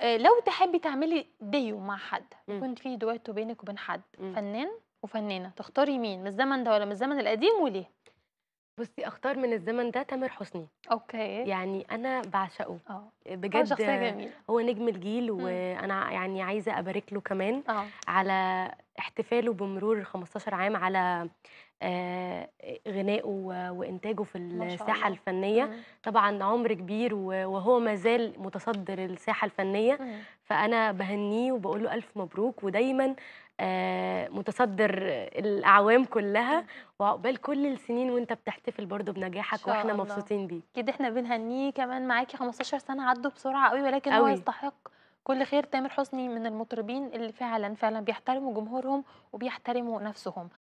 آه، لو تحبي تعملي ديو مع حد يكون في دويتو بينك وبين حد فنان وفنانه تختاري مين من الزمن ده ولا من الزمن القديم وليه بصي اختار من الزمن ده تامر حسني اوكي يعني انا بعشقه اه بجد شخصيه جميله هو نجم الجيل مم. وانا يعني عايزه ابارك له كمان أوه. على احتفاله بمرور 15 عام على آه، غنائه وانتاجه في الساحه الفنيه طبعا عمر كبير وهو ما زال متصدر الساحه الفنيه فانا بهنيه وبقول له الف مبروك ودايما آه، متصدر الاعوام كلها وعقبال كل السنين وانت بتحتفل برضو بنجاحك واحنا مبسوطين بيك كده احنا بنهنيه كمان معاكي 15 سنه عدوا بسرعه قوي ولكن قوي. هو يستحق كل خير تامر حسني من المطربين اللي فعلا فعلا بيحترموا جمهورهم وبيحترموا نفسهم